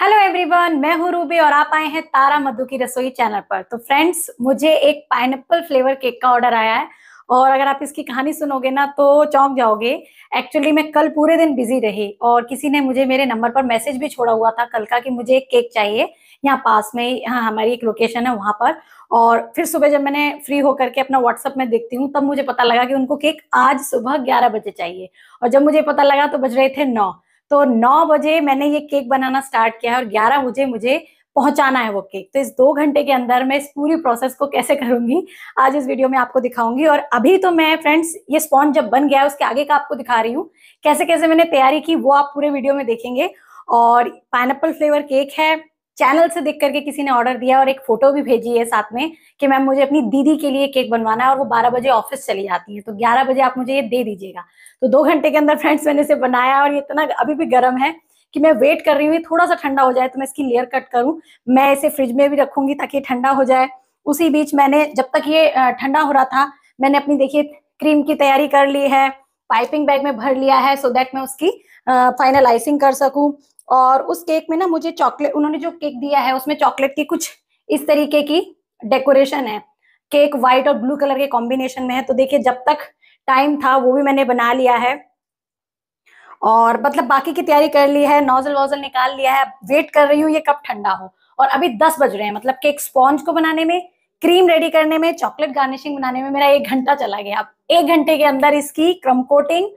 hello everyone मैं हूं Ruby और आप आए हैं तारा मधु की रसोई चैनल पर तो फ्रेंड्स मुझे एक पाइन फ्लेवर केक का ऑर्डर आया है और अगर आप इसकी कहानी सुनोगे ना तो चौंक जाओगे एक्चुअली मैं कल पूरे दिन बिजी रही और किसी ने मुझे मेरे नंबर पर मैसेज भी छोड़ा हुआ था कल का कि मुझे एक केक चाहिए यहाँ पास में हाँ हमारी एक लोकेशन है वहाँ पर और फिर सुबह जब मैंने फ्री होकर के अपना व्हाट्सअप में देखती हूँ तब मुझे पता लगा कि उनको केक आज सुबह ग्यारह बजे चाहिए और जब मुझे पता लगा तो बज रहे थे नौ तो नौ बजे मैंने ये केक बनाना स्टार्ट किया है और ग्यारह बजे मुझे पहुंचाना है वो केक तो इस दो घंटे के अंदर मैं इस पूरी प्रोसेस को कैसे करूंगी आज इस वीडियो में आपको दिखाऊंगी और अभी तो मैं फ्रेंड्स ये स्पॉन्ज जब बन गया है उसके आगे का आपको दिखा रही हूँ कैसे कैसे मैंने तैयारी की वो आप पूरे वीडियो में देखेंगे और पाइनएप्पल फ्लेवर केक है चैनल से देख करके किसी ने ऑर्डर दिया और एक फोटो भी भेजी है साथ में कि मैम मुझे अपनी दीदी के लिए केक बनवाना है और वो 12 बजे ऑफिस चली जाती है तो 11 बजे आप मुझे ये दे दीजिएगा तो दो घंटे के अंदर फ्रेंड्स मैंने इसे बनाया और ये इतना अभी भी गर्म है कि मैं वेट कर रही हूँ थोड़ा सा ठंडा हो जाए तो मैं इसकी लेयर कट करूँ मैं इसे फ्रिज में भी रखूंगी ताकि ठंडा हो जाए उसी बीच मैंने जब तक ये ठंडा हो रहा था मैंने अपनी देखिए क्रीम की तैयारी कर ली है पाइपिंग बैग में भर लिया है सो so दैट मैं उसकी फाइनल आइसिंग कर सकूं और उस केक में ना मुझे चॉकलेट उन्होंने जो केक दिया है उसमें चॉकलेट की कुछ इस तरीके की डेकोरेशन है केक व्हाइट और ब्लू कलर के कॉम्बिनेशन में है तो देखिए जब तक टाइम था वो भी मैंने बना लिया है और मतलब बाकी की तैयारी कर ली है नोजल वोजल निकाल लिया है वेट कर रही हूँ ये कब ठंडा हो और अभी दस बज रहे हैं मतलब केक स्पॉन्ज को बनाने में क्रीम रेडी करने में चॉकलेट गार्निशिंग बनाने में मेरा एक घंटा चला गया अब एक घंटे के अंदर इसकी क्रम कोटिंग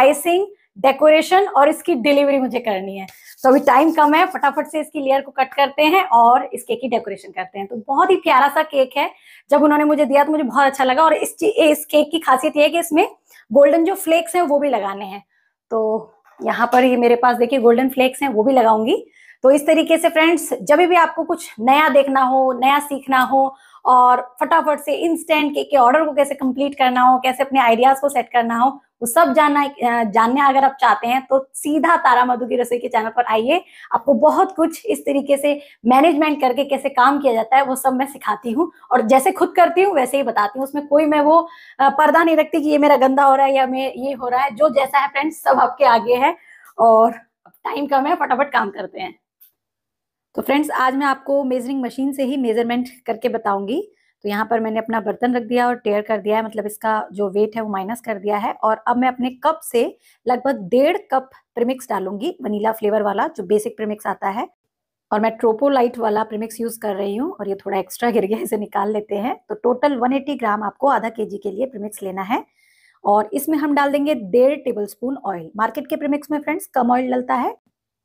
आइसिंग डेकोरेशन और इसकी डिलीवरी मुझे करनी है तो अभी टाइम कम है फटाफट से इसकी लेयर को कट करते हैं और इस केक की डेकोरेशन करते हैं तो बहुत ही प्यारा सा केक है जब उन्होंने मुझे दिया तो मुझे बहुत अच्छा लगा और इस इस केक की खासियत यह है कि इसमें गोल्डन जो फ्लेक्स हैं वो भी लगाने हैं तो यहाँ पर ये मेरे पास देखिए गोल्डन फ्लेक्स हैं वो भी लगाऊंगी तो इस तरीके से फ्रेंड्स जब भी आपको कुछ नया देखना हो नया सीखना हो और फटाफट से इंस्टेंट केक के ऑर्डर को कैसे कंप्लीट करना हो कैसे अपने आइडियाज को सेट करना हो वो तो सब जानना जानना अगर आप चाहते हैं तो सीधा तारा मधु की रसोई के चैनल पर आइए आपको बहुत कुछ इस तरीके से मैनेजमेंट करके कैसे काम किया जाता है वो सब मैं सिखाती हूँ और जैसे खुद करती हूँ वैसे ही बताती हूँ उसमें कोई मैं वो पर्दा नहीं रखती कि ये मेरा गंदा हो रहा है या मैं ये हो रहा है जो जैसा है फ्रेंड्स सब आपके आगे है और टाइम कम है फटाफट काम करते हैं तो फ्रेंड्स आज मैं आपको मेजरिंग मशीन से ही मेजरमेंट करके बताऊंगी तो यहाँ पर मैंने अपना बर्तन रख दिया और टेयर कर दिया है मतलब इसका जो वेट है वो माइनस कर दिया है और अब मैं अपने कप से लगभग डेढ़ कप प्रिमिक्स डालूंगी वनीला फ्लेवर वाला जो बेसिक प्रिमिक्स आता है और मैं ट्रोपोलाइट वाला प्रिमिक्स यूज़ कर रही हूँ और ये थोड़ा एक्स्ट्रा गिर गया इसे निकाल लेते हैं तो टोटल 180 ग्राम आपको आधा के के लिए प्रिमिक्स लेना है और इसमें हम डाल देंगे डेढ़ टेबल स्पून ऑयल मार्केट के प्रिमिक्स में फ्रेंड्स कम ऑयल डलता है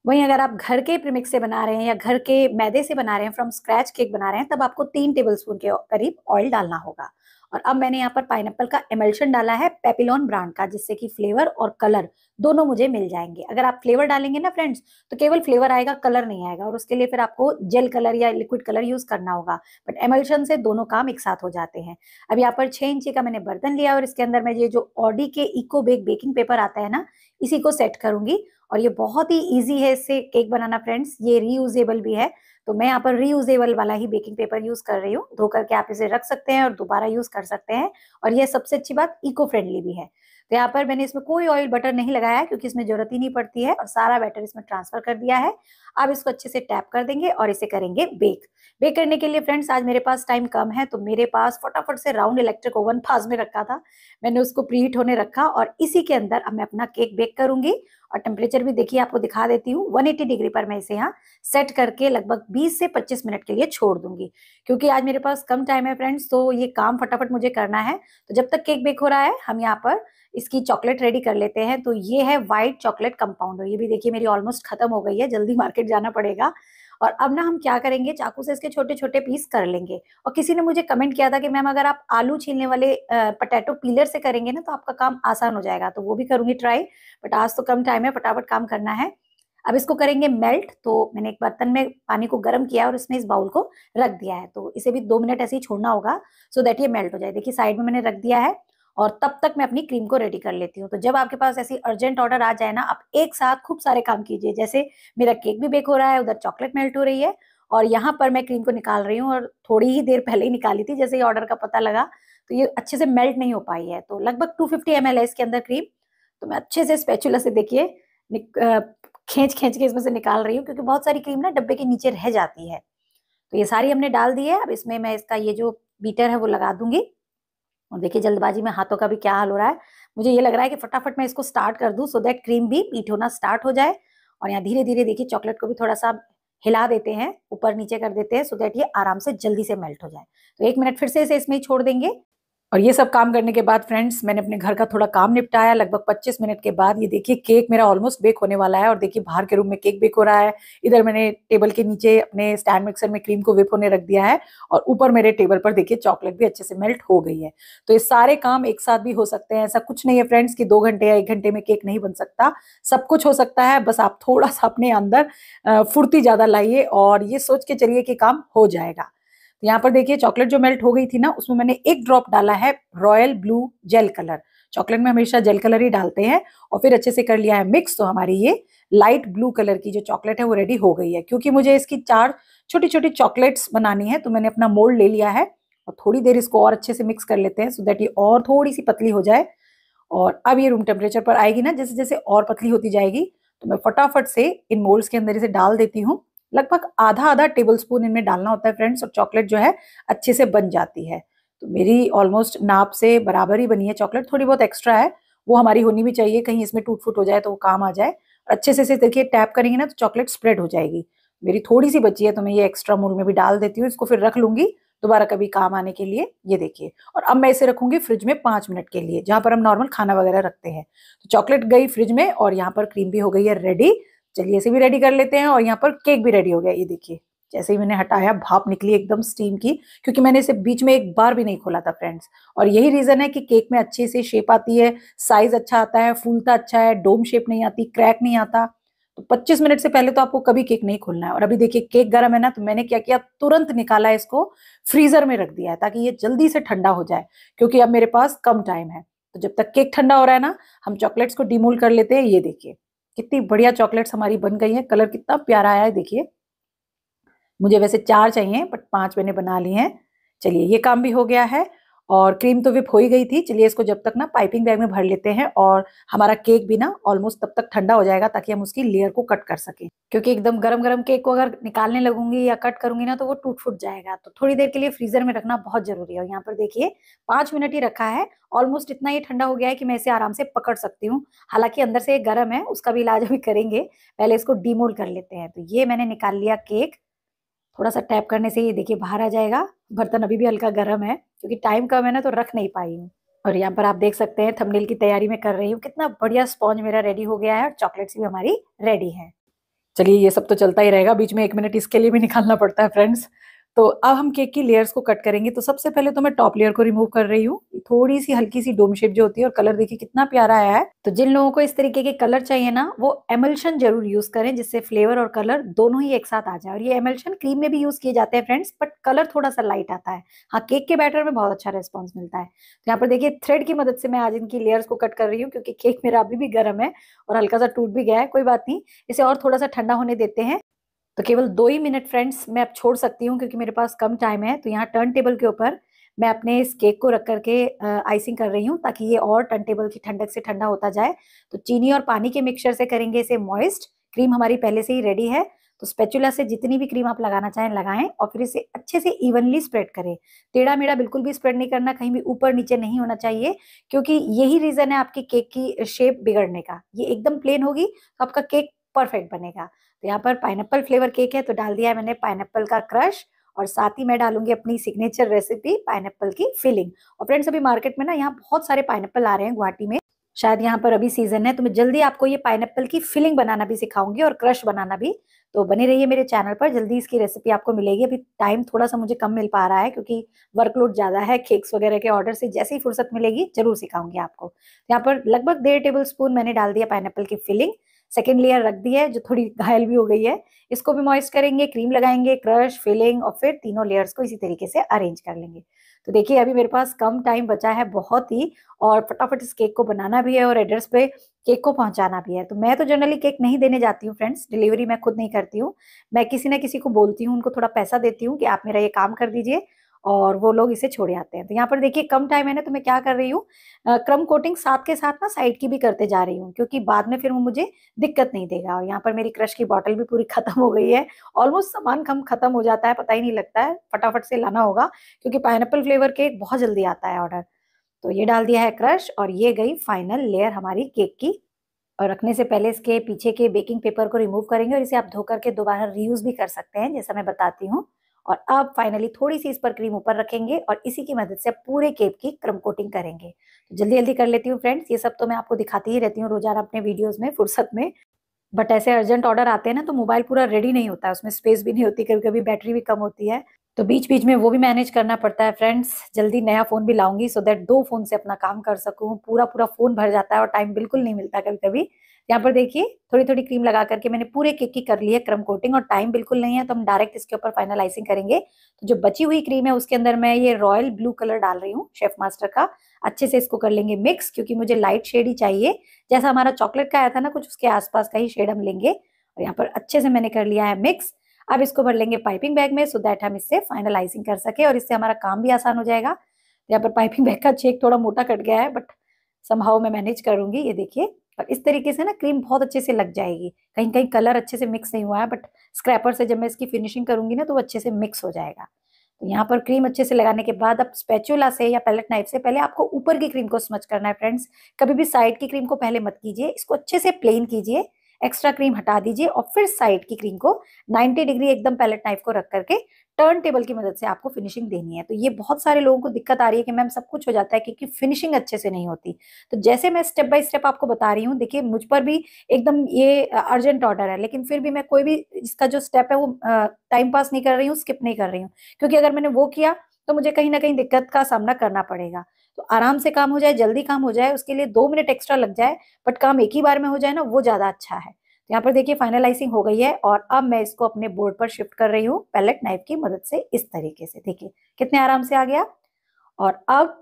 वहीं अगर आप घर के प्रिमिक्स से बना रहे हैं या घर के मैदे से बना रहे हैं फ्रॉम स्क्रैच केक बना रहे हैं तब आपको तीन टेबल स्पून के करीब ऑयल डालना होगा और अब मैंने यहाँ पर पाइनएप्पल का एमल्शन डाला है पेपिलोन ब्रांड का जिससे कि फ्लेवर और कलर दोनों मुझे मिल जाएंगे अगर आप फ्लेवर डालेंगे ना फ्रेंड्स तो केवल फ्लेवर आएगा कलर नहीं आएगा और उसके लिए फिर आपको जेल कलर या लिक्विड कलर यूज करना होगा बट एमल्शन से दोनों काम एक साथ हो जाते हैं अब यहाँ पर छह इंची का मैंने बर्तन लिया और इसके अंदर मैं ये जो ऑडी के इको बेक बेकिंग पेपर आता है ना इसी को सेट करूंगी और ये बहुत ही ईजी है इससे केक बनाना फ्रेंड्स ये रीयूजेबल भी है तो मैं यहाँ पर रीयूजेबल वाला ही बेकिंग पेपर यूज कर रही हूँ धो करके आप इसे रख सकते हैं और दोबारा यूज कर सकते हैं और यह सबसे अच्छी बात इको फ्रेंडली भी है तो यहाँ पर मैंने इसमें कोई ऑयल बटर नहीं लगाया क्योंकि इसमें जरूरत ही नहीं पड़ती है और सारा बैटर इसमें ट्रांसफर कर दिया है अब इसको अच्छे से टैप कर देंगे और इसे करेंगे बेक बेक करने के लिए फ्रेंड्स आज मेरे पास टाइम कम है तो मेरे पास फटाफट से राउंड इलेक्ट्रिक ओवन फाज में रखा था मैंने उसको प्रीहीट होने रखा और इसी के अंदर अब मैं अपना केक बेक करूंगी और टेम्परेचर भी देखिए आपको दिखा देती हूँ 180 डिग्री पर मैं इसे यहाँ सेट करके लगभग 20 से 25 मिनट के लिए छोड़ दूंगी क्योंकि आज मेरे पास कम टाइम है फ्रेंड्स तो ये काम फटाफट मुझे करना है तो जब तक केक बेक हो रहा है हम यहाँ पर इसकी चॉकलेट रेडी कर लेते हैं तो ये है वाइट चॉकलेट कंपाउंड ये भी देखिए मेरी ऑलमोस्ट खत्म हो गई है जल्दी मार्केट जाना पड़ेगा और अब ना हम क्या करेंगे चाकू से इसके छोटे छोटे पीस कर लेंगे और किसी ने मुझे कमेंट किया था कि मैम अगर आप आलू छीलने वाले पटेटो पीलर से करेंगे ना तो आपका काम आसान हो जाएगा तो वो भी करूंगी ट्राई बट आज तो कम टाइम है फटाफट काम करना है अब इसको करेंगे मेल्ट तो मैंने एक बर्तन में पानी को गर्म किया और इसमें इस बाउल को रख दिया है तो इसे भी दो मिनट ऐसे ही छोड़ना होगा सो so ये मेल्ट हो जाए देखिए साइड में मैंने रख दिया है और तब तक मैं अपनी क्रीम को रेडी कर लेती हूँ तो जब आपके पास ऐसी अर्जेंट ऑर्डर आ जाए ना आप एक साथ खूब सारे काम कीजिए जैसे मेरा केक भी बेक हो रहा है उधर चॉकलेट मेल्ट हो रही है और यहाँ पर मैं क्रीम को निकाल रही हूँ और थोड़ी ही देर पहले ही निकाली थी जैसे ये ऑर्डर का पता लगा तो ये अच्छे से मेल्ट नहीं हो पाई है तो लगभग टू फिफ्टी एम एल है इसके अंदर क्रीम तो मैं अच्छे से स्पेचुला से देखिए खींच खींच के इसमें से निकाल रही हूँ क्योंकि बहुत सारी क्रीम ना डब्बे के नीचे रह जाती है तो ये सारी हमने डाल दी है अब इसमें मैं इसका ये जो बीटर है वो लगा दूंगी और देखिए जल्दबाजी में हाथों का भी क्या हाल हो रहा है मुझे ये लग रहा है कि फटाफट मैं इसको स्टार्ट कर दूं सो दैट क्रीम भी पीट होना स्टार्ट हो जाए और यहाँ धीरे धीरे देखिए चॉकलेट को भी थोड़ा सा हिला देते हैं ऊपर नीचे कर देते हैं सो दैट ये आराम से जल्दी से मेल्ट हो जाए तो एक मिनट फिर से इसे इसमें छोड़ देंगे और ये सब काम करने के बाद फ्रेंड्स मैंने अपने घर का थोड़ा काम निपटाया लगभग 25 मिनट के बाद ये देखिए केक मेरा ऑलमोस्ट बेक होने वाला है और देखिए बाहर के रूम में केक बेक हो रहा है इधर मैंने टेबल के नीचे अपने स्टैंड मिक्सर में क्रीम को विप होने रख दिया है और ऊपर मेरे टेबल पर देखिए चॉकलेट भी अच्छे से मेल्ट हो गई है तो ये सारे काम एक साथ भी हो सकते हैं ऐसा कुछ नहीं है फ्रेंड्स की दो घंटे या एक घंटे में केक नहीं बन सकता सब कुछ हो सकता है बस आप थोड़ा सा अपने अंदर फुर्ती ज़्यादा लाइए और ये सोच के चलिए कि काम हो जाएगा तो यहाँ पर देखिए चॉकलेट जो मेल्ट हो गई थी ना उसमें मैंने एक ड्रॉप डाला है royal blue gel colour chocolate में हमेशा जेल कलर ही डालते हैं और फिर अच्छे से कर लिया है मिक्स तो हमारी ये लाइट ब्लू कलर की जो चॉकलेट है वो रेडी हो गई है क्योंकि मुझे इसकी चार छोटी छोटी चॉकलेट्स बनानी है तो मैंने अपना मोल्ड ले लिया है और थोड़ी देर इसको और अच्छे से मिक्स कर लेते हैं सो देट ये और थोड़ी सी पतली हो जाए और अब ये रूम टेम्परेचर पर आएगी ना जैसे जैसे और पतली होती जाएगी तो मैं फटाफट से इन मोल्ड्स के अंदर इसे डाल देती हूँ लगभग आधा आधा टेबल स्पून इनमें डालना होता है फ्रेंड्स और चॉकलेट जो है अच्छे से बन जाती है तो मेरी ऑलमोस्ट नाप से बराबर ही बनी है चॉकलेट थोड़ी बहुत एक्स्ट्रा है वो हमारी होनी भी चाहिए कहीं इसमें टूट फूट हो जाए तो वो काम आ जाए और अच्छे से इसे देखिए टैप करेंगे ना तो चॉकलेट स्प्रेड हो जाएगी मेरी थोड़ी सी बची है तो मैं ये एक्स्ट्रा मूल में भी डाल देती हूँ इसको फिर रख लूंगी दोबारा कभी काम आने के लिए ये देखिए और अब मैं इसे रखूंगी फ्रिज में पांच मिनट के लिए जहां पर हम नॉर्मल खाना वगैरह रखते हैं तो चॉकलेट गई फ्रिज में और यहाँ पर क्रीम भी हो गई है रेडी चलिए इसे भी रेडी कर लेते हैं और यहाँ पर केक भी रेडी हो गया ये देखिए जैसे ही मैंने हटाया भाप निकली एकदम स्टीम की क्योंकि मैंने इसे बीच में एक बार भी नहीं खोला था फ्रेंड्स और यही रीज़न है कि केक में अच्छे से शेप आती है साइज अच्छा आता है फूलता अच्छा है डोम शेप नहीं आती क्रैक नहीं आता तो 25 मिनट से पहले तो आपको कभी केक नहीं खोलना है और अभी देखिए केक गर्म है ना तो मैंने क्या किया तुरंत निकाला है इसको फ्रीजर में रख दिया है ताकि ये जल्दी से ठंडा हो जाए क्योंकि अब मेरे पास कम टाइम है तो जब तक केक ठंडा हो रहा है ना हम चॉकलेट्स को डिमोल कर लेते हैं ये देखिए कितनी बढ़िया चॉकलेट्स हमारी बन गई हैं कलर कितना प्यारा आया है देखिए मुझे वैसे चार चाहिए बट पांच मैंने बना लिए हैं चलिए ये काम भी हो गया है और क्रीम तो विप हो ही गई थी चलिए इसको जब तक ना पाइपिंग बैग में भर लेते हैं और हमारा केक भी ना ऑलमोस्ट तब तक ठंडा हो जाएगा ताकि हम उसकी लेयर को कट कर सकें क्योंकि एकदम गरम गरम केक को अगर निकालने लगूंगी या कट करूंगी ना तो वो टूट फूट जाएगा तो थोड़ी देर के लिए फ्रीजर में रखना बहुत जरूरी है और यहाँ पर देखिए पांच मिनट ही रखा है ऑलमोस्ट इतना ही ठंडा हो गया है कि मैं इसे आराम से पकड़ सकती हूँ हालांकि अंदर से गर्म है उसका भी इलाज अभी करेंगे पहले इसको डीमोल कर लेते हैं तो ये मैंने निकाल लिया केक थोड़ा सा टैप करने से ये देखिए बाहर आ जाएगा बर्तन अभी भी हल्का गर्म है क्योंकि टाइम कम है ना तो रख नहीं पाई हूँ और यहाँ पर आप देख सकते हैं थंबनेल की तैयारी में कर रही हूँ कितना बढ़िया स्पॉन्ज मेरा रेडी हो गया है और चॉकलेट्स भी हमारी रेडी हैं चलिए ये सब तो चलता ही रहेगा बीच में एक मिनट इसके लिए भी निकालना पड़ता है फ्रेंड्स तो अब हम केक की लेयर्स को कट करेंगे तो सबसे पहले तो मैं टॉप लेयर को रिमूव कर रही हूँ थोड़ी सी हल्की सी डोम शेप जो होती है और कलर देखिए कितना प्यारा आया है तो जिन लोगों को इस तरीके के कलर चाहिए ना वो एमल्शन जरूर यूज करें जिससे फ्लेवर और कलर दोनों ही एक साथ आ जाए और ये एमल्शन क्रीम में भी यूज किए जाते हैं फ्रेंड्स बट कलर थोड़ा सा लाइट आता है हाँ केक के बैटर में बहुत अच्छा रेस्पॉन्स मिलता है तो यहाँ पर देखिए थ्रेड की मदद से मैं आज इनकी लेयर्स को कट कर रही हूँ क्योंकि केक मेरा अभी भी गर्म है और हल्का सा टूट भी गया है कोई बात नहीं इसे और थोड़ा सा ठंडा होने देते हैं तो केवल दो ही मिनट फ्रेंड्स मैं अब छोड़ सकती हूँ क्योंकि मेरे पास कम टाइम है तो यहाँ टर्न टेबल के ऊपर मैं अपने इस केक को रख करके आइसिंग कर रही हूँ ताकि ये और टर्न टेबल की ठंडक से ठंडा होता जाए तो चीनी और पानी के मिक्सचर से करेंगे इसे मॉइस्ट क्रीम हमारी पहले से ही रेडी है तो स्पेचुला से जितनी भी क्रीम आप लगाना चाहें लगाएं और फिर इसे अच्छे से इवनली स्प्रेड करें टेढ़ा मेढ़ा बिल्कुल भी स्प्रेड नहीं करना कहीं भी ऊपर नीचे नहीं होना चाहिए क्योंकि यही रीज़न है आपकी केक की शेप बिगड़ने का ये एकदम प्लेन होगी तो आपका केक परफेक्ट बनेगा तो यहाँ पर पाइनएप्पल फ्लेवर केक है तो डाल दिया है मैंने पाइनएप्पल का क्रश और साथ ही मैं डालूंगी अपनी सिग्नेचर रेसिपी पाइनएप्पल की फिलिंग और फ्रेंड्स अभी मार्केट में ना यहाँ बहुत सारे पाइनएप्पल आ रहे हैं गुवाहाटी में शायद यहाँ पर अभी सीजन है तो मैं जल्दी आपको ये पाइनएप्पल की फिलिंग बनाना भी सिखाऊंगी और क्रश बनाना भी तो बने रहिए मेरे चैनल पर जल्दी इसकी रेसिपी आपको मिलेगी अभी टाइम थोड़ा सा मुझे कम मिल पा रहा है क्योंकि वर्कलोड ज़्यादा है केक्स वगैरह के ऑर्डर से जैसे ही फुर्सत मिलेगी जरूर सिखाऊंगी आपको तो यहाँ पर लगभग डेढ़ टेबल स्पून मैंने डाल दिया पाइनएप्पल की फिलिंग सेकेंड लेयर रख दी है जो थोड़ी घायल भी हो गई है इसको भी मॉइस्ट करेंगे क्रीम लगाएंगे क्रश फिलिंग और फिर तीनों लेयर्स को इसी तरीके से अरेंज कर लेंगे तो देखिए अभी मेरे पास कम टाइम बचा है बहुत ही और फटाफट इस केक को बनाना भी है और एड्रेस पे केक को पहुंचाना भी है तो मैं तो जनरली केक नहीं देने जाती हूँ फ्रेंड्स डिलीवरी मैं खुद नहीं करती हूँ मैं किसी ना किसी को बोलती हूँ उनको थोड़ा पैसा देती हूँ कि आप मेरा ये काम कर दीजिए और वो लोग इसे छोड़े आते हैं तो यहाँ पर देखिए कम टाइम है ना तो मैं क्या कर रही हूँ क्रम कोटिंग साथ के साथ ना साइड की भी करते जा रही हूँ क्योंकि बाद में फिर वो मुझे दिक्कत नहीं देगा और यहाँ पर मेरी क्रश की बॉटल भी पूरी खत्म हो गई है ऑलमोस्ट सामान कम खत्म हो जाता है पता ही नहीं लगता है फटाफट से लाना होगा क्योंकि पाइन फ्लेवर केक बहुत जल्दी आता है ऑर्डर तो ये डाल दिया है क्रश और ये गई फाइनल लेयर हमारी केक की और रखने से पहले इसके पीछे के बेकिंग पेपर को रिमूव करेंगे और इसे आप धो करके दोबारा रीयूज भी कर सकते हैं जैसा मैं बताती हूँ और अब फाइनली थोड़ी सी इस पर क्रीम ऊपर रखेंगे और इसी की मदद से आप पूरे केप की क्रम कोटिंग करेंगे तो जल्दी जल्दी कर लेती हूँ फ्रेंड्स ये सब तो मैं आपको दिखाती ही रहती हूँ रोजाना अपने वीडियोस में फुर्सत में बट ऐसे अर्जेंट ऑर्डर आते हैं ना तो मोबाइल पूरा रेडी नहीं होता है उसमें स्पेस भी नहीं होती कभी कभी बैटरी भी कम होती है तो बीच बीच में वो भी मैनेज करना पड़ता है फ्रेंड्स जल्दी नया फ़ोन भी लाऊंगी सो दैट दो फ़ोन से अपना काम कर सकूं पूरा पूरा फ़ोन भर जाता है और टाइम बिल्कुल नहीं मिलता कभी कभी यहाँ पर देखिए थोड़ी थोड़ी क्रीम लगा करके मैंने पूरे केक की कर ली है क्रम कोटिंग और टाइम बिल्कुल नहीं है तो हम डायरेक्ट इसके ऊपर फाइनलाइजिंग करेंगे तो जो बची हुई क्रीम है उसके अंदर मैं ये रॉयल ब्लू कलर डाल रही हूँ शेफ मास्टर का अच्छे से इसको कर लेंगे मिक्स क्योंकि मुझे लाइट शेड ही चाहिए जैसा हमारा चॉकलेट का आया था ना कुछ उसके आसपास का ही शेड हम लेंगे और यहाँ पर अच्छे से मैंने कर लिया है मिक्स अब इसको भर लेंगे पाइपिंग बैग में सो दैट हम इससे फाइनलाइजिंग कर सके और इससे हमारा काम भी आसान हो जाएगा यहाँ पर पाइपिंग बैग का चेक थोड़ा मोटा कट गया है बट संभाव मैं मैनेज करूंगी ये देखिए और इस तरीके से ना क्रीम बहुत अच्छे से लग जाएगी कहीं कहीं कलर अच्छे से मिक्स नहीं हुआ है बट स्क्रैपर से जब मैं इसकी फिनिशिंग करूंगी ना तो वो अच्छे से मिक्स हो जाएगा तो यहाँ पर क्रीम अच्छे से लगाने के बाद अब स्पेचुला से या पैलेट नाइफ से पहले आपको ऊपर की क्रीम को स्मच करना है फ्रेंड्स कभी भी साइड की क्रीम को पहले मत कीजिए इसको अच्छे से प्लेन कीजिए एक्स्ट्रा क्रीम हटा दीजिए और फिर साइड की क्रीम को 90 डिग्री एकदम पैलेट नाइफ को रख करके टर्न टेबल की मदद से आपको फिनिशिंग देनी है तो ये बहुत सारे लोगों को दिक्कत आ रही है कि मैम सब कुछ हो जाता है क्योंकि फिनिशिंग अच्छे से नहीं होती तो जैसे मैं स्टेप बाय स्टेप आपको बता रही हूँ देखिए मुझ पर भी एकदम ये अर्जेंट ऑर्डर है लेकिन फिर भी मैं कोई भी इसका जो स्टेप है वो टाइम पास नहीं कर रही हूँ स्किप नहीं कर रही हूँ क्योंकि अगर मैंने वो किया तो मुझे कहीं ना कहीं दिक्कत का सामना करना पड़ेगा तो आराम से काम हो जाए जल्दी काम हो जाए उसके लिए दो मिनट एक्स्ट्रा लग जाए बट काम एक ही बार में हो जाए ना वो ज़्यादा अच्छा है तो यहाँ पर देखिए फाइनलाइजिंग हो गई है और अब मैं इसको अपने बोर्ड पर शिफ्ट कर रही हूँ पैलेट नाइफ की मदद से इस तरीके से देखिए कितने आराम से आ गया और अब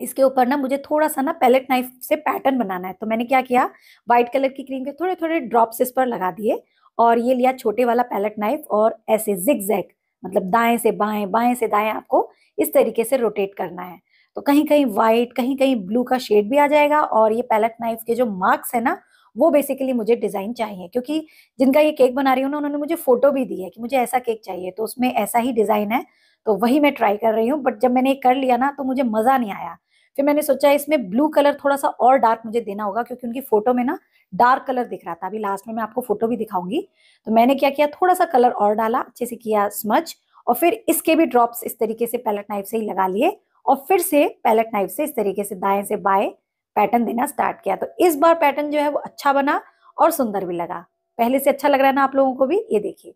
इसके ऊपर ना मुझे थोड़ा सा ना पैलेट नाइफ से पैटर्न बनाना है तो मैंने क्या किया व्हाइट कलर की क्रीम के थोड़े थोड़े ड्रॉप्स इस पर लगा दिए और ये लिया छोटे वाला पैलेट नाइफ और ऐसे जिग जैग मतलब दाएं से बाएं बाएं से दाएं आपको इस तरीके से रोटेट करना है तो कहीं कहीं व्हाइट कहीं कहीं ब्लू का शेड भी आ जाएगा और ये पैलेट नाइफ के जो मार्क्स है ना वो बेसिकली मुझे डिज़ाइन चाहिए क्योंकि जिनका ये केक बना रही हूँ ना उन्होंने मुझे फोटो भी दी है कि मुझे ऐसा केक चाहिए तो उसमें ऐसा ही डिज़ाइन है तो वही मैं ट्राई कर रही हूँ बट जब मैंने ये कर लिया ना तो मुझे मज़ा नहीं आया फिर मैंने सोचा इसमें ब्लू कलर थोड़ा सा और डार्क मुझे देना होगा क्योंकि उनकी फोटो में ना डार्क कलर दिख रहा था अभी लास्ट में मैं आपको फोटो भी दिखाऊंगी तो मैंने क्या किया थोड़ा सा कलर और डाला अच्छे से किया स्मच और फिर इसके भी ड्रॉप्स इस तरीके से पैलेट नाइफ से ही लगा लिए और फिर से पैलेट नाइफ से इस तरीके से दाएं से बाएं पैटर्न देना स्टार्ट किया तो इस बार पैटर्न जो है वो अच्छा बना और सुंदर भी लगा पहले से अच्छा लग रहा है ना आप लोगों को भी ये देखिए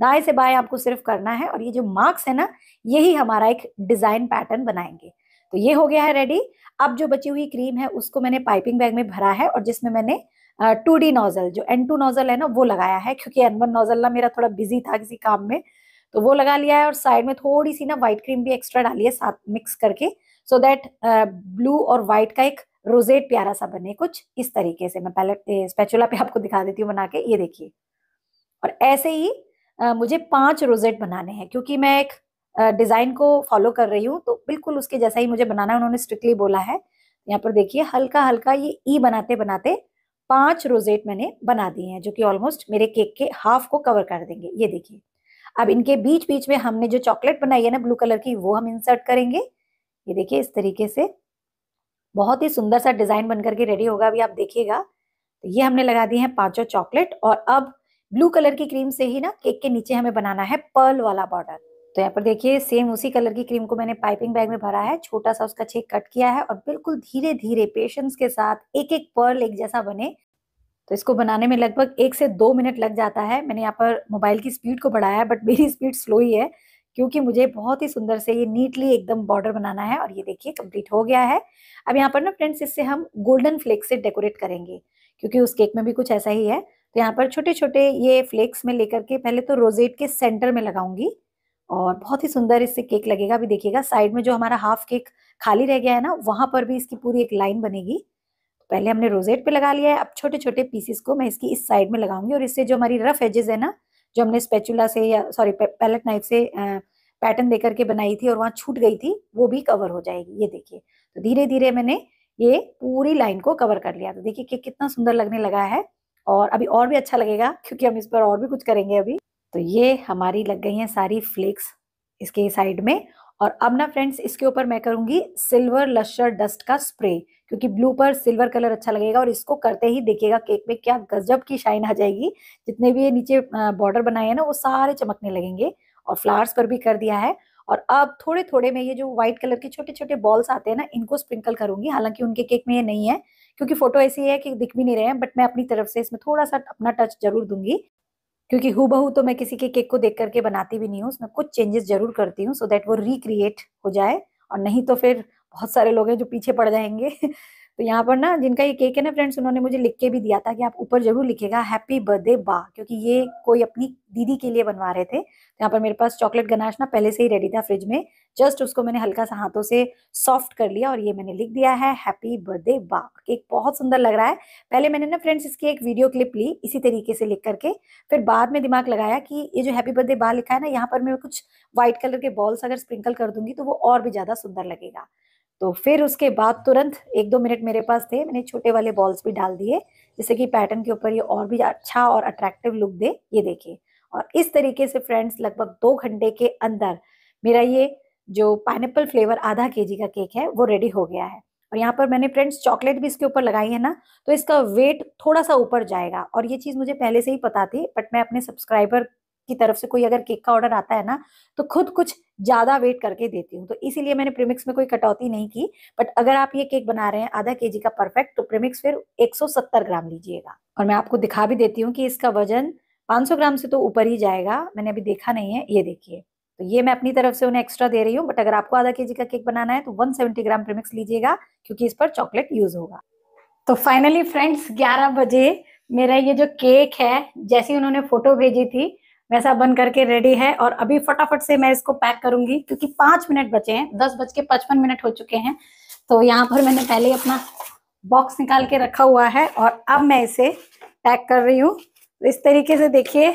दाएं से बाएं आपको सिर्फ करना है और ये जो मार्क्स है ना यही हमारा एक डिजाइन पैटर्न बनाएंगे तो ये हो गया है रेडी अब जो बची हुई क्रीम है उसको मैंने पाइपिंग बैग में भरा है और जिसमें मैंने टू डी नोजल जो एन टू नोजल है ना वो लगाया है क्योंकि एन वन नोजल ना मेरा थोड़ा बिजी था किसी काम में तो वो लगा लिया है और साइड में थोड़ी सी ना व्हाइट क्रीम भी एक्स्ट्रा डाली है साथ मिक्स करके सो दैट ब्लू और व्हाइट का एक रोजेट प्यारा सा बने कुछ इस तरीके से मैं पहले स्पेचुला पे आपको दिखा देती हूँ बना के ये देखिए और ऐसे ही आ, uh, मुझे पांच रोजेट बनाने हैं क्योंकि मैं एक डिज़ाइन uh, को फॉलो कर रही हूँ तो बिल्कुल उसके जैसा ही मुझे बनाना है उन्होंने स्ट्रिक्टली बोला है यहाँ पर देखिए हल्का हल्का ये ई e बनाते बनाते पांच रोजेट मैंने बना दिए हैं जो कि ऑलमोस्ट मेरे केक के हाफ को कवर कर देंगे ये देखिए अब इनके बीच बीच में हमने जो चॉकलेट बनाई है ना ब्लू कलर की वो हम इंसर्ट करेंगे ये देखिए इस तरीके से बहुत ही सुंदर सा डिज़ाइन बनकर के रेडी होगा अभी आप देखिएगा तो ये हमने लगा दी है पांचों चॉकलेट और अब ब्लू कलर की क्रीम से ही ना केक के नीचे हमें बनाना है पर्ल वाला बॉर्डर तो यहाँ पर देखिए सेम उसी कलर की क्रीम को मैंने पाइपिंग बैग में भरा है छोटा सा उसका छेक कट किया है और बिल्कुल धीरे धीरे पेशेंस के साथ एक एक पर्ल एक जैसा बने तो इसको बनाने में लगभग एक से दो मिनट लग जाता है मैंने यहाँ पर मोबाइल की स्पीड को बढ़ाया है बट मेरी स्पीड स्लो ही है क्योंकि मुझे बहुत ही सुंदर से ये नीटली एकदम बॉर्डर बनाना है और ये देखिए कंप्लीट हो गया है अब यहाँ पर ना फ्रेंड्स इससे हम गोल्डन फ्लेक्स से डेकोरेट करेंगे क्योंकि उस केक में भी कुछ ऐसा ही है तो यहाँ पर छोटे छोटे ये फ्लेक्स में लेकर के पहले तो रोजेट के सेंटर में लगाऊंगी और बहुत ही सुंदर इससे केक लगेगा अभी देखिएगा साइड में जो हमारा हाफ केक खाली रह गया है ना वहाँ पर भी इसकी पूरी एक लाइन बनेगी पहले हमने रोजेट पे लगा लिया है अब छोटे छोटे पीसेस को मैं इसकी इस साइड में लगाऊंगी और इससे जो हमारी रफ एजेस है ना जो हमने स्पेचुला से या सॉरी पैलेट नाइफ से पैटर्न देकर के बनाई थी और वहाँ छूट गई थी वो भी कवर हो जाएगी ये देखिए तो धीरे धीरे मैंने ये पूरी लाइन को कवर कर लिया तो देखिए कि कितना सुंदर लगने लगा है और अभी और भी अच्छा लगेगा क्योंकि हम इस पर और भी कुछ करेंगे अभी तो ये हमारी लग गई हैं सारी फ्लेक्स इसके साइड में और अब ना फ्रेंड्स इसके ऊपर मैं करूंगी सिल्वर लशर डस्ट का स्प्रे क्योंकि ब्लू पर सिल्वर कलर अच्छा लगेगा और इसको करते ही देखिएगा केक में क्या गजब की शाइन आ जाएगी जितने भी ये नीचे बॉर्डर बनाए हैं ना वो सारे चमकने लगेंगे और फ्लावर्स पर भी कर दिया है और अब थोड़े थोड़े में ये जो व्हाइट कलर के छोटे छोटे बॉल्स आते हैं ना इनको स्प्रिंकल करूंगी हालांकि उनके केक में ये नहीं है क्योंकि फोटो ऐसी है कि दिख भी नहीं रहे हैं बट मैं अपनी तरफ से इसमें थोड़ा सा अपना टच जरूर दूंगी क्योंकि हु तो मैं किसी के केक को देख करके बनाती भी नहीं हूँ उसमें कुछ चेंजेस जरूर करती हूँ सो देट दैट वो रिक्रिएट हो जाए और नहीं तो फिर बहुत सारे लोग हैं जो पीछे पड़ जाएंगे तो यहाँ पर ना जिनका ये केक है ना फ्रेंड्स उन्होंने मुझे लिख के भी दिया था कि आप ऊपर जरूर लिखेगा हैप्पी बर्थडे बा क्योंकि ये कोई अपनी दीदी के लिए बनवा रहे थे तो यहाँ पर मेरे पास चॉकलेट गनाश ना पहले से ही रेडी था फ्रिज में जस्ट उसको मैंने हल्का सा हाथों से सॉफ्ट कर लिया और ये मैंने लिख दिया है हैप्पी बर्थडे बा केक बहुत सुंदर लग रहा है पहले मैंने ना फ्रेंड्स इसकी एक वीडियो क्लिप ली इसी तरीके से लिख करके फिर बाद में दिमाग लगाया कि ये जो हैप्पी बर्थडे बा लिखा है ना यहाँ पर मैं कुछ व्हाइट कलर के बॉल्स अगर स्प्रिंकल कर दूंगी तो वो और भी ज़्यादा सुंदर लगेगा तो फिर उसके बाद तुरंत एक दो मिनट मेरे पास थे मैंने छोटे वाले बॉल्स भी डाल दिए जिससे कि पैटर्न के ऊपर ये और भी अच्छा और अट्रैक्टिव लुक दे ये देखिए और इस तरीके से फ्रेंड्स लगभग दो घंटे के अंदर मेरा ये जो पाइनएप्पल फ्लेवर आधा के का केक है वो रेडी हो गया है और यहाँ पर मैंने फ्रेंड्स चॉकलेट भी इसके ऊपर लगाई है ना तो इसका वेट थोड़ा सा ऊपर जाएगा और ये चीज़ मुझे पहले से ही पता थी बट मैं अपने सब्सक्राइबर की तरफ से कोई अगर केक का ऑर्डर आता है ना तो खुद कुछ ज्यादा वेट करके देती हूँ तो इसीलिए मैंने प्रीमिक्स में कोई कटौती नहीं की बट अगर आप ये केक बना रहे हैं आधा के का परफेक्ट तो प्रीमिक्स फिर एक ग्राम लीजिएगा और मैं आपको दिखा भी देती हूँ कि इसका वजन 500 ग्राम से तो ऊपर ही जाएगा मैंने अभी देखा नहीं है ये देखिए तो ये मैं अपनी तरफ से उन्हें एक्स्ट्रा दे रही हूँ बट अगर आपको आधा के का केक बनाना है तो 170 ग्राम प्रीमिक्स लीजिएगा क्योंकि इस पर चॉकलेट यूज होगा तो फाइनली फ्रेंड्स 11 बजे मेरा ये जो केक है जैसी उन्होंने फोटो भेजी थी वैसा बन करके रेडी है और अभी फटाफट से मैं इसको पैक करूंगी क्योंकि पांच मिनट बचे हैं दस बज के पचपन मिनट हो चुके हैं तो यहाँ पर मैंने पहले अपना बॉक्स निकाल के रखा हुआ है और अब मैं इसे पैक कर रही हूँ तो इस तरीके से देखिए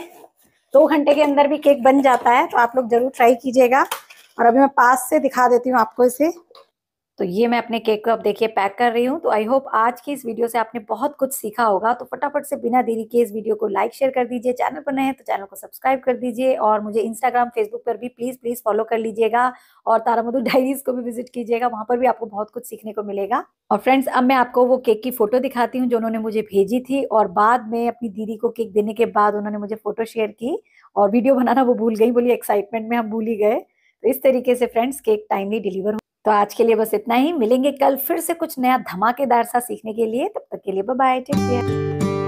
दो घंटे के अंदर भी केक बन जाता है तो आप लोग जरूर ट्राई कीजिएगा और अभी मैं पास से दिखा देती हूँ आपको इसे तो ये मैं अपने केक को अब देखिए पैक कर रही हूँ तो आई होप आज की इस वीडियो से आपने बहुत कुछ सीखा होगा तो फटाफट से बिना देरी के इस वीडियो को लाइक शेयर कर दीजिए चैनल पर नए हैं तो चैनल को सब्सक्राइब कर दीजिए और मुझे इंस्टाग्राम फेसबुक पर भी प्लीज़ प्लीज़ फॉलो कर लीजिएगा और तारामधु डायरीज को भी विजिट कीजिएगा वहां पर भी आपको बहुत कुछ सीखने को मिलेगा और फ्रेंड्स अब मैं आपको वो केक की फ़ोटो दिखाती हूँ जो उन्होंने मुझे भेजी थी और बाद में अपनी दीदी को केक देने के बाद उन्होंने मुझे फ़ोटो शेयर की और वीडियो बनाना वो भूल गई बोली एक्साइटमेंट में हम भूल ही गए तो इस तरीके से फ्रेंड्स केक टाइमली डिलीवर तो आज के लिए बस इतना ही मिलेंगे कल फिर से कुछ नया धमाकेदार सा सीखने के लिए तब तक के लिए बाय टेक केयर